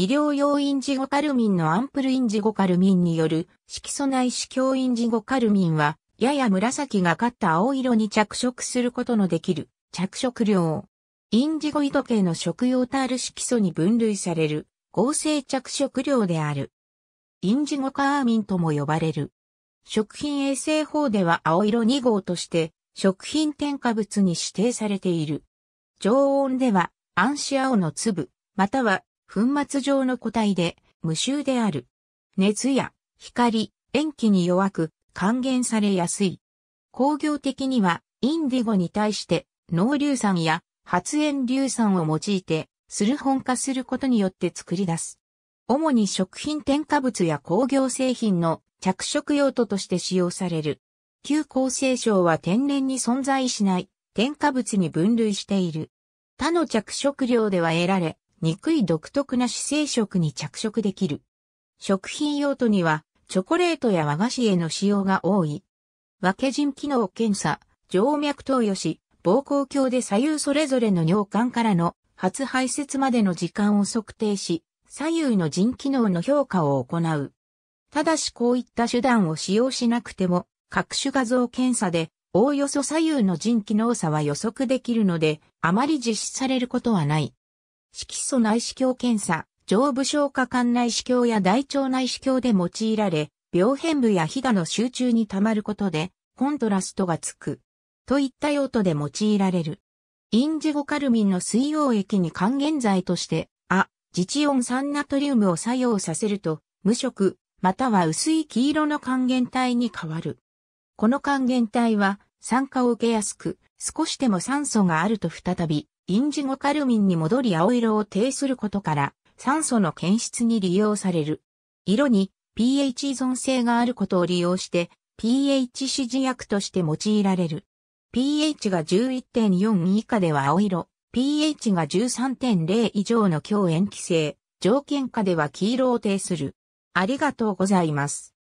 医療用インジゴカルミンのアンプルインジゴカルミンによる色素内視鏡インジゴカルミンは、やや紫がかった青色に着色することのできる着色料。インジゴ糸系の食用タール色素に分類される合成着色料である。インジゴカーミンとも呼ばれる。食品衛生法では青色2号として食品添加物に指定されている。常温では、暗視青の粒、または粉末状の固体で、無臭である。熱や光、塩基に弱く、還元されやすい。工業的には、インディゴに対して、濃硫酸や発煙硫酸を用いて、スルホン化することによって作り出す。主に食品添加物や工業製品の着色用途として使用される。旧厚生省は天然に存在しない添加物に分類している。他の着色料では得られ、憎い独特な姿勢色に着色できる。食品用途には、チョコレートや和菓子への使用が多い。分け人機能検査、静脈投与し、膀胱鏡で左右それぞれの尿管からの初排泄までの時間を測定し、左右の腎機能の評価を行う。ただしこういった手段を使用しなくても、各種画像検査で、おおよそ左右の腎機能差は予測できるので、あまり実施されることはない。色素内視鏡検査、上部消化管内視鏡や大腸内視鏡で用いられ、病変部やヒダの集中に溜まることで、コントラストがつく。といった用途で用いられる。インジゴカルミンの水溶液に還元剤として、あ、ジチオン酸ナトリウムを作用させると、無色、または薄い黄色の還元体に変わる。この還元体は、酸化を受けやすく、少しでも酸素があると再び、インジゴカルミンに戻り青色を呈することから、酸素の検出に利用される。色に pH 依存性があることを利用して、pH 指示薬として用いられる。pH が11.4以下では青色、pH が13.0以上の強塩基性、条件下では黄色を呈する。ありがとうございます。